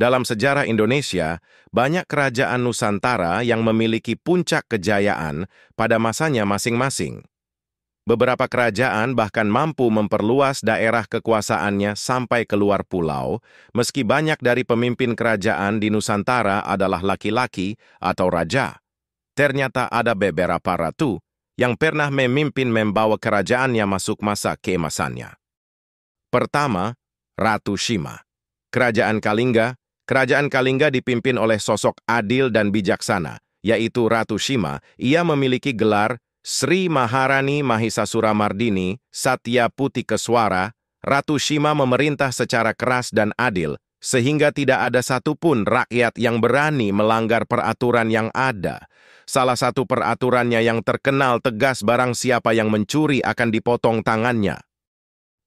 Dalam sejarah Indonesia, banyak kerajaan Nusantara yang memiliki puncak kejayaan pada masanya masing-masing. Beberapa kerajaan bahkan mampu memperluas daerah kekuasaannya sampai ke luar pulau, meski banyak dari pemimpin kerajaan di Nusantara adalah laki-laki atau raja. Ternyata ada beberapa ratu yang pernah memimpin membawa kerajaannya masuk masa keemasannya. Pertama, Ratu Shima. Kerajaan Kalingga Kerajaan Kalingga dipimpin oleh sosok adil dan bijaksana, yaitu Ratu Shima. Ia memiliki gelar Sri Maharani Mahisasura Mardini Satya Putih Keswara. Ratu Shima memerintah secara keras dan adil, sehingga tidak ada satupun rakyat yang berani melanggar peraturan yang ada. Salah satu peraturannya yang terkenal tegas barang siapa yang mencuri akan dipotong tangannya.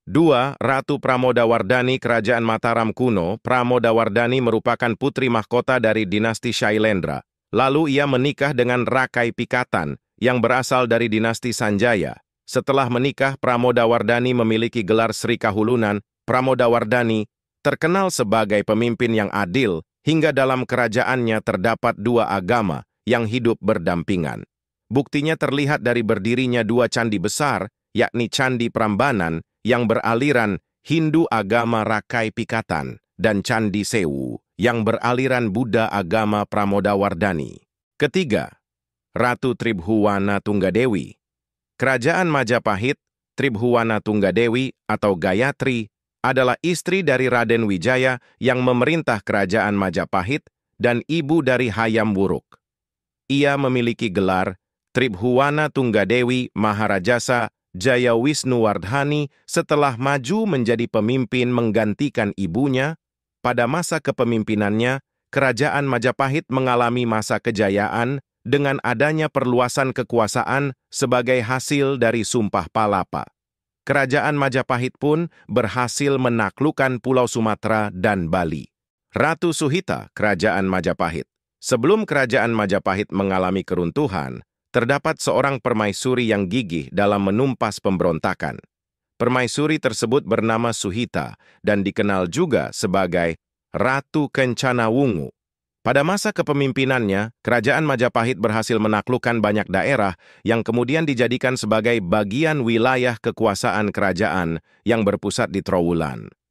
2. Ratu Pramodawardhani Kerajaan Mataram kuno, Pramodawardhani merupakan putri mahkota dari dinasti Shailendra. Lalu ia menikah dengan Rakai Pikatan, yang berasal dari dinasti Sanjaya. Setelah menikah, Pramodawardhani memiliki gelar Sri Kahulunan. Pramodawardhani terkenal sebagai pemimpin yang adil, hingga dalam kerajaannya terdapat dua agama yang hidup berdampingan. Buktinya terlihat dari berdirinya dua candi besar, yakni Candi Prambanan yang beraliran Hindu agama Rakai Pikatan dan Candi Sewu yang beraliran Buddha agama Pramodawardhani. Ketiga, Ratu Tribhuwana Tunggadewi. Kerajaan Majapahit, Tribhuwana Tunggadewi atau Gayatri adalah istri dari Raden Wijaya yang memerintah kerajaan Majapahit dan ibu dari Hayam Wuruk. Ia memiliki gelar Tribhuwana Tunggadewi Maharajasa Jaya Wisnu Wardhani setelah maju menjadi pemimpin menggantikan ibunya, pada masa kepemimpinannya, Kerajaan Majapahit mengalami masa kejayaan dengan adanya perluasan kekuasaan sebagai hasil dari Sumpah Palapa. Kerajaan Majapahit pun berhasil menaklukkan Pulau Sumatera dan Bali. Ratu Suhita, Kerajaan Majapahit. Sebelum Kerajaan Majapahit mengalami keruntuhan, terdapat seorang permaisuri yang gigih dalam menumpas pemberontakan. Permaisuri tersebut bernama Suhita dan dikenal juga sebagai Ratu Kencana Wungu. Pada masa kepemimpinannya, kerajaan Majapahit berhasil menaklukkan banyak daerah yang kemudian dijadikan sebagai bagian wilayah kekuasaan kerajaan yang berpusat di Trowulan.